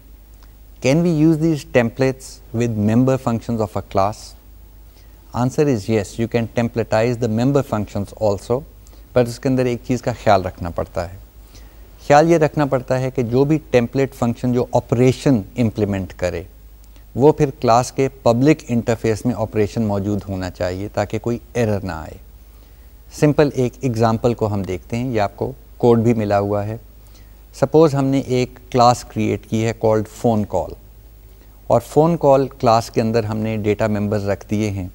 can we use these templates with member functions of a class answer is yes you can templatize the member functions also पर उसके अंदर एक चीज़ का ख्याल रखना पड़ता है ख्याल ये रखना पड़ता है कि जो भी टेम्पलेट फंक्शन जो ऑपरेशन इम्प्लीमेंट करे वो फिर क्लास के पब्लिक इंटरफेस में ऑपरेशन मौजूद होना चाहिए ताकि कोई एरर ना आए सिंपल एक एग्ज़ाम्पल को हम देखते हैं ये आपको कोड भी मिला हुआ है सपोज़ हमने एक क्लास क्रिएट की है कॉल्ड फ़ोन कॉल और फ़ोन कॉल क्लास के अंदर हमने डेटा मेंबर्स रख दिए हैं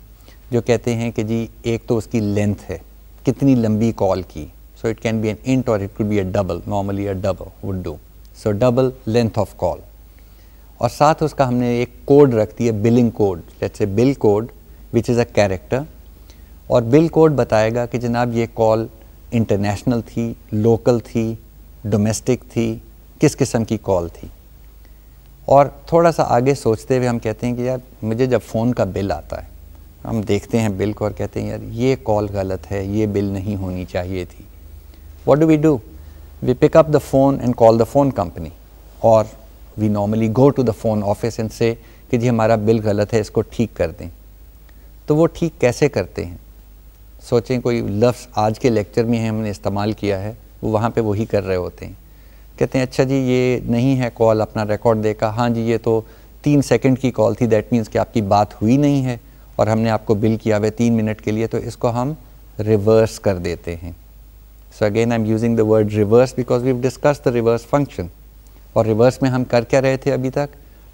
जो कहते हैं कि जी एक तो उसकी लेंथ है कितनी लंबी कॉल की so it can be an int और it could be a double normally a double would do so double length of call और साथ उसका हमने एक कोड रख दिया बिलिंग कोड जैसे bill code which is a character और बिल कोड बताएगा कि जनाब ये कॉल इंटरनेशनल थी लोकल थी डोमेस्टिक थी किस किस्म की कॉल थी और थोड़ा सा आगे सोचते हुए हम कहते हैं कि यार मुझे जब फ़ोन का बिल आता है हम देखते हैं बिल को और कहते हैं यार ये कॉल गलत है ये बिल नहीं होनी चाहिए थी what do we do we pick up the phone and call the phone company और we normally go to the phone office and say कि जी हमारा बिल गलत है इसको ठीक कर दें तो वो ठीक कैसे करते हैं सोचें कोई लफ्ज़ आज के लेक्चर में हमने इस्तेमाल किया है वो वहाँ पे वही कर रहे होते हैं कहते हैं अच्छा जी ये नहीं है कॉल अपना रिकॉर्ड देखा हाँ जी ये तो तीन सेकंड की कॉल थी दैट मीन्स कि आपकी बात हुई नहीं है और हमने आपको बिल किया हुआ है तीन मिनट के लिए तो इसको हम रिवर्स कर देते हैं so again I am using the word reverse because we discuss the reverse function और रिवर्स में हम कर क्या रहे थे अभी तक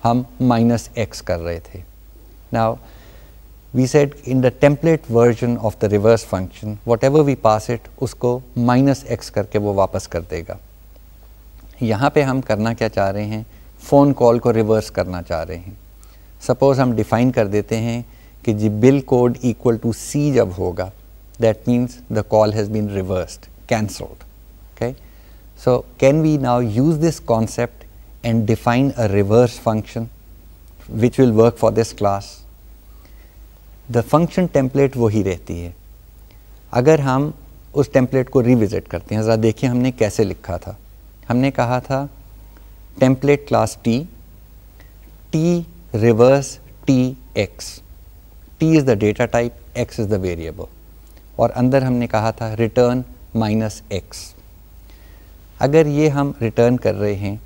हम माइनस एक्स कर रहे थे now we said in the template version of the reverse function, whatever we pass it, usko minus x karke wo wapas kar dega. Yahan pe hum karna kya cha rahe hain? Phone call ko reverse karna cha rahe hain. Suppose hum define kar dete hain ki jib bill code equal to C jab hoga, that means the call has been reversed, cancelled. Okay? So can we now use this concept and define a reverse function which will work for this class? The function template वही रहती है अगर हम उस template को revisit करते हैं ज़रा देखिए हमने कैसे लिखा था हमने कहा था template class T T reverse T x T is the data type x is the variable और अंदर हमने कहा था रिटर्न माइनस एक्स अगर ये हम रिटर्न कर रहे हैं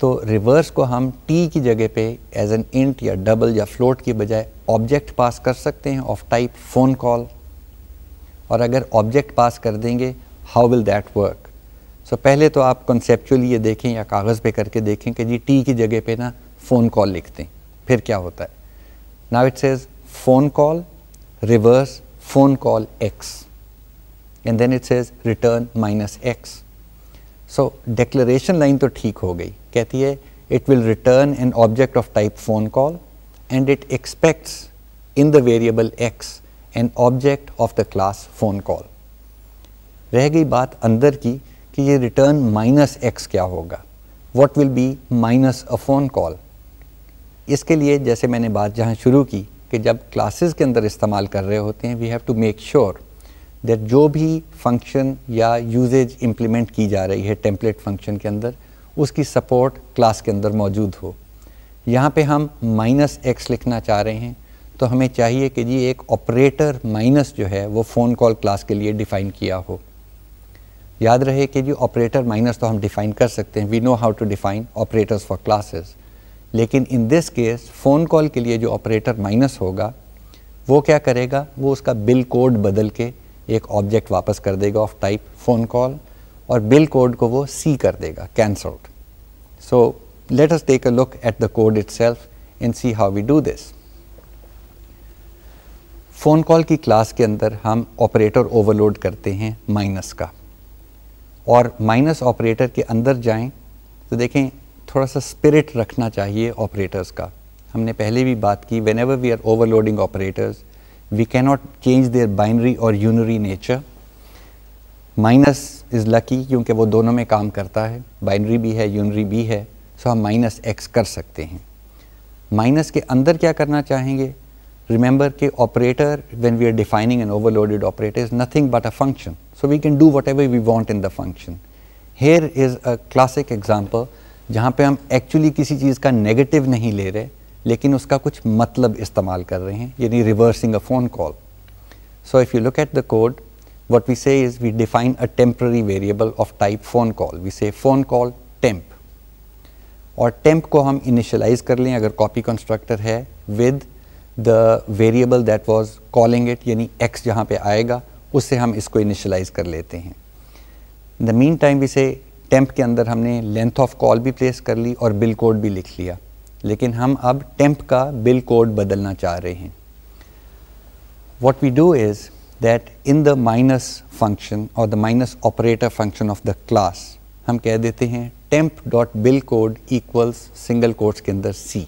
तो रिवर्स को हम टी की जगह पे एज एन इंट या डबल या फ्लोट की बजाय ऑब्जेक्ट पास कर सकते हैं ऑफ टाइप फ़ोन कॉल और अगर ऑब्जेक्ट पास कर देंगे how will that work so पहले तो आप कंसेपचुअली ये देखें या कागज़ पे करके देखें कि जी टी की जगह पे ना फ़ोन कॉल लिखते हैं फिर क्या होता है now it says phone call reverse phone call x and then it says return minus x so declaration line तो ठीक हो गई कहती है it will return an object of type phone call and it expects in the variable x an object of the class phone call. रह गई बात अंदर की कि ये रिटर्न माइनस एक्स क्या होगा what will be minus a phone call इसके लिए जैसे मैंने बात जहाँ शुरू की कि जब क्लासेस के अंदर इस्तेमाल कर रहे होते हैं we have to make sure that जो भी फंक्शन या यूजेज इम्प्लीमेंट की जा रही है टेम्पलेट फंक्शन के अंदर उसकी सपोर्ट क्लास के अंदर मौजूद हो यहाँ पे हम माइनस एक्स लिखना चाह रहे हैं तो हमें चाहिए कि जी एक ऑपरेटर माइनस जो है वो फ़ोन कॉल क्लास के लिए डिफ़ाइन किया हो याद रहे कि जी ऑपरेटर माइनस तो हम डिफ़ाइन कर सकते हैं we know how to define operators for classes लेकिन in this case phone call के लिए जो ऑपरेटर माइनस होगा वो क्या करेगा वो उसका बिल कोड बदल के एक ऑब्जेक्ट वापस कर देगा ऑफ टाइप फ़ोन कॉल और बिल कोड को वो सी कर देगा cancelled so so, Let us take a look at the code itself and see how we do this. Phone call की क्लास के अंदर हम ऑपरेटर ओवरलोड करते हैं माइनस का और माइनस ऑपरेटर के अंदर जाएं तो देखें थोड़ा सा स्पिरिट रखना चाहिए ऑपरेटर्स का हमने पहले भी बात की whenever we are overloading operators we cannot change their binary और unary nature minus is lucky क्योंकि वो दोनों में काम करता है बाइनरी भी है यूनरी भी है सो तो हम माइनस एक्स कर सकते हैं माइनस के अंदर क्या करना चाहेंगे रिमेंबर के operator when we are defining an overloaded operator is nothing but a function so we can do what we want in the function here is a classic example जहाँ पे हम एक्चुअली किसी चीज़ का नेगेटिव नहीं ले रहे लेकिन उसका कुछ मतलब इस्तेमाल कर रहे हैं यानी reversing a phone call so if you look at the code what we say is we define a temporary variable of type phone call we say phone call temp और टेम्प को हम इनिशलाइज कर लें अगर copy constructor है with the variable that was calling it यानी x जहाँ पे आएगा उससे हम इसको इनिशलाइज कर लेते हैं द मीन टाइम भी से टेम्प के अंदर हमने लेंथ ऑफ कॉल भी प्लेस कर ली और बिल कोड भी लिख लिया लेकिन हम अब टेम्प का बिल कोड बदलना चाह रहे हैं what we do is that in the minus function और the minus operator function of the class हम कह देते हैं temp dot bill code equals single codes के अंदर सी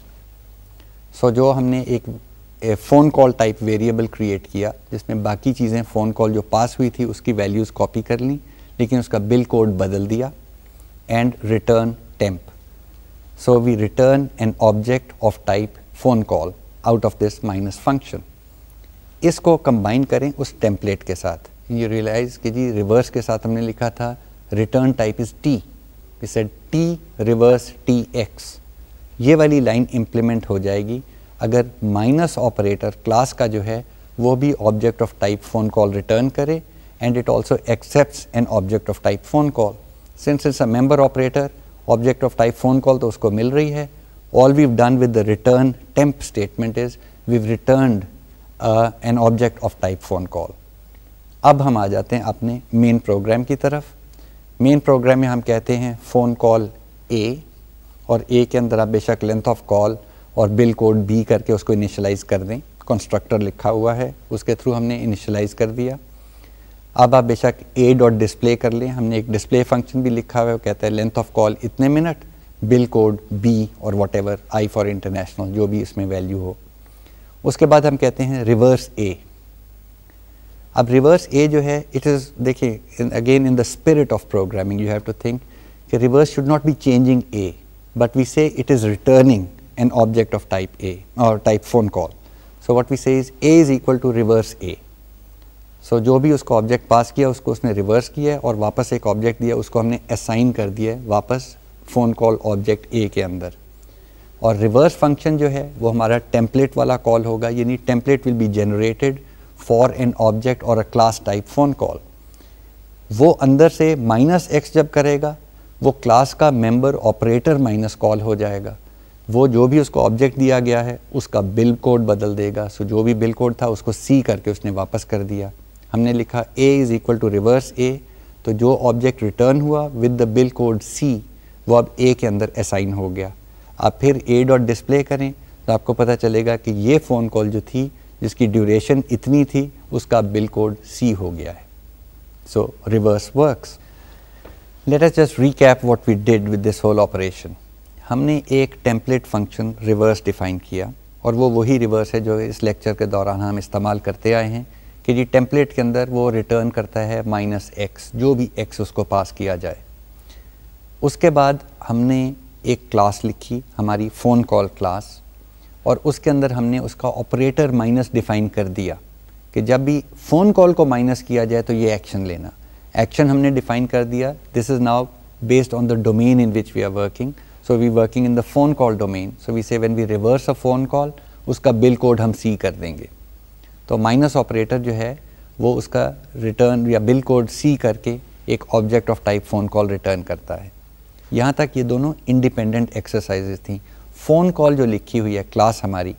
सो जो हमने एक phone call type variable create किया जिसमें बाकी चीज़ें फ़ोन कॉल जो पास हुई थी उसकी वैल्यूज़ कॉपी कर ली लेकिन उसका बिल कोड बदल दिया and return temp so we return an object of type phone call out of this minus function इसको कंबाइन करें उस टेम्पलेट के साथ ये रियलाइज़ कि जी रिवर्स के साथ हमने लिखा था return type is T we said T reverse T x ये वाली लाइन इम्प्लीमेंट हो जाएगी अगर माइनस ऑपरेटर क्लास का जो है वो भी object of type phone call return करे and it also accept an object of type phone call since it's a member operator object of type phone call तो उसको मिल रही है all we done with the return temp statement is we've return an object of type phone call अब हम आ जाते हैं अपने मेन प्रोग्राम की तरफ मेन प्रोग्राम में हम कहते हैं फ़ोन कॉल ए और ए के अंदर आप बेशक लेंथ ऑफ कॉल और बिल कोड बी करके उसको इनिशलाइज कर दें कंस्ट्रक्टर लिखा हुआ है उसके थ्रू हमने इनिशलाइज कर दिया अब आप बेशक ए डॉट डिस्प्ले कर लें हमने एक डिस्प्ले फंक्शन भी लिखा हुआ है वो कहता है लेंथ ऑफ कॉल इतने मिनट बिल कोड बी और whatever I for international जो भी इसमें वैल्यू हो उसके बाद हम कहते हैं रिवर्स ए अब रिवर्स ए जो है इट इज़ देखिए again in the spirit of programming you have to think कि reverse should not be changing A but we say it is returning an object of type A और type phone call so what we say is A is equal to reverse A so जो भी उसको object पास किया उसको उसने reverse किया और वापस एक ऑब्जेक्ट दिया उसको हमने असाइन कर दिया वापस फ़ोन कॉल ऑब्जेक्ट ए के अंदर और रिवर्स फंक्शन जो है वो हमारा टेम्पलेट वाला कॉल होगा यानी template will be generated for an object और a class type phone call वो अंदर से माइनस एक्स जब करेगा वो क्लास का मेंबर ऑपरेटर माइनस कॉल हो जाएगा वो जो भी उसको ऑब्जेक्ट दिया गया है उसका बिल कोड बदल देगा सो जो भी बिल कोड था उसको सी करके उसने वापस कर दिया हमने लिखा A is equal to reverse A तो जो ऑब्जेक्ट रिटर्न हुआ with the bill code C वो अब ए के अंदर असाइन हो गया आप फिर ए डॉट डिस्प्ले करें तो आपको पता चलेगा कि ये फ़ोन कॉल जो थी जिसकी ड्यूरेशन इतनी थी उसका बिल कोड सी हो गया है so reverse works let us just recap what we did with this whole operation हमने एक टेम्पलेट फंक्शन रिवर्स डिफाइन किया और वो वही रिवर्स है जो इस लेक्चर के दौरान हम इस्तेमाल करते आए हैं कि जी टेम्पलेट के अंदर वो रिटर्न करता है माइनस एक्स जो भी एक्स उसको पास किया जाए उसके बाद हमने एक क्लास लिखी हमारी फ़ोन कॉल क्लास और उसके अंदर हमने उसका ऑपरेटर माइनस डिफाइन कर दिया कि जब भी फ़ोन कॉल को माइनस किया जाए तो ये एक्शन लेना एक्शन हमने डिफाइन कर दिया this is now based on the domain in which we are working so we working in the phone call domain so we say when we reverse a phone call उसका bill code हम C कर देंगे तो minus operator जो है वो उसका return या बिल कोड सी करके एक object of type phone call return करता है यहाँ तक ये दोनों इंडिपेंडेंट एक्सरसाइजेज थी फ़ोन कॉल जो लिखी हुई है क्लास हमारी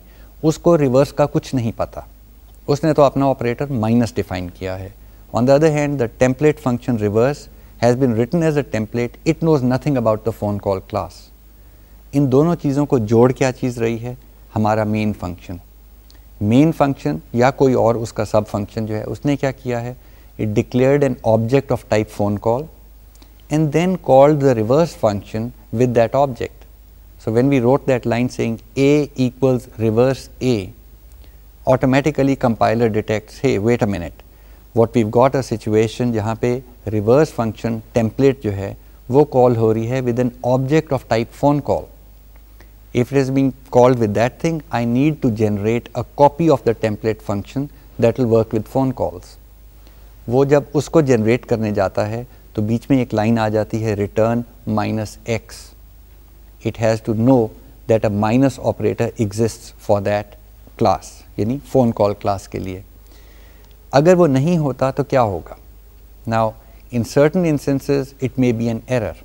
उसको रिवर्स का कुछ नहीं पता उसने तो अपना ऑपरेटर माइनस डिफाइन किया है on the other hand the template function reverse has been written as a template it knows nothing about the phone call class इन दोनों चीज़ों को जोड़ क्या चीज़ रही है हमारा मेन फंक्शन मेन फंक्शन या कोई और उसका सब फंक्शन जो है उसने क्या किया है it declared an object of type phone call and then called the reverse function with that object So, when we wrote that line saying A equals reverse A, automatically compiler detects, hey, wait a minute, what we've got a situation जहाँ पे reverse function template जो है वो call हो रही है with an object of type phone call. If it is being called with that thing, I need to generate a copy of the template function that will work with phone calls. वो जब उसको generate करने जाता है तो बीच में एक line आ जाती है return minus x it has to know that a minus operator exists for that class, yani phone call class ke liye. Agar wo nahi hota, to kya hoga? Now, in certain instances, it may be an error.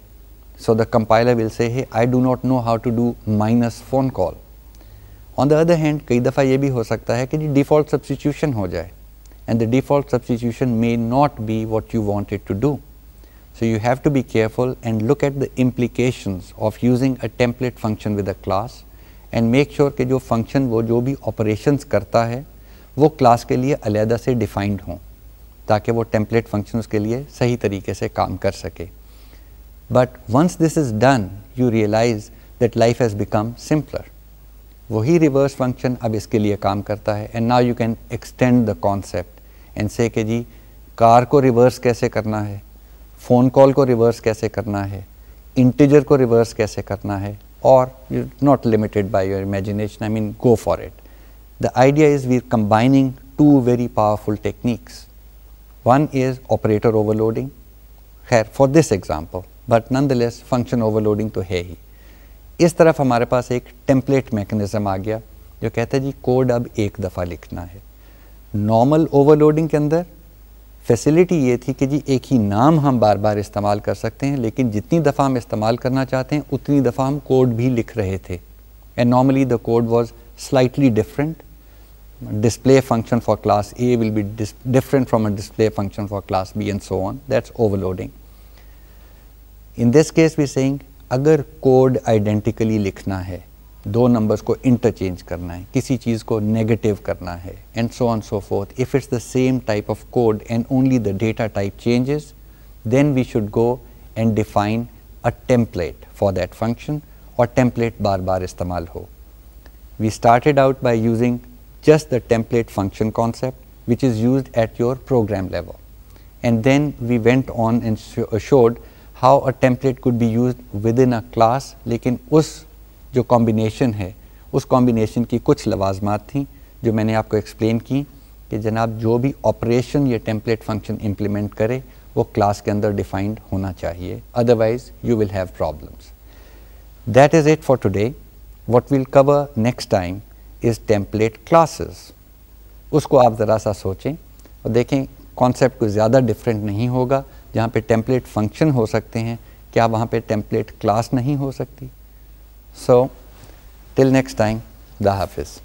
So the compiler will say, hey, I do not know how to do minus phone call. On the other hand, kai dafa ye bhi ho default substitution And the default substitution may not be what you wanted to do. So you have to be careful and look at the implications of using a template function with a class and make sure that the function that does भी operations defined for the class so that the template function can work सही तरीके से काम कर But once this is done, you realize that life has become simpler. The reverse function is working for this and now you can extend the concept and say कि जी car reverse the car? Phone call को reverse कैसे करना है integer को reverse कैसे करना है और you not limited by your imagination I mean go for it the idea is we combining two very powerful techniques one is operator overloading खैर for this example but nonetheless function overloading तो है ही इस तरफ हमारे पास एक template मैकेजम आ गया जो कहते हैं जी कोड अब एक दफ़ा लिखना है नॉर्मल ओवरलोडिंग के अंदर फैसिलिटी ये थी कि जी एक ही नाम हम बार बार इस्तेमाल कर सकते हैं लेकिन जितनी दफ़ा हम इस्तेमाल करना चाहते हैं उतनी दफ़ा हम कोड भी लिख रहे थे and normally the code was slightly different display function for class A will be different from a display function for class B and so on that's overloading in this case we sang अगर code identically लिखना है दो numbers को interchange करना है किसी चीज़ को negative करना है and so on so forth. If it's the same type of code and only the data type changes, then we should go and define a template for that function or template bar bar istamal ho. We started out by using just the template function concept which is used at your program level and then we went on and showed how a template could be used within a class lekin us जो combination है उस combination की कुछ लवाजमात थी जो मैंने आपको explain की कि जनाब जो भी ऑपरेशन या टेम्पलेट फंक्शन इम्प्लीमेंट करे वो क्लास के अंदर डिफाइंड होना चाहिए otherwise you will have problems that is it for today what will cover next time is template classes उसको आप ज़रा सा सोचें और देखें कॉन्सेप्ट कुछ ज़्यादा डिफरेंट नहीं होगा जहाँ पे टेम्पलेट फंक्शन हो सकते हैं क्या वहाँ पे टेम्पलेट क्लास नहीं हो सकती So, till next time, the Hafiz.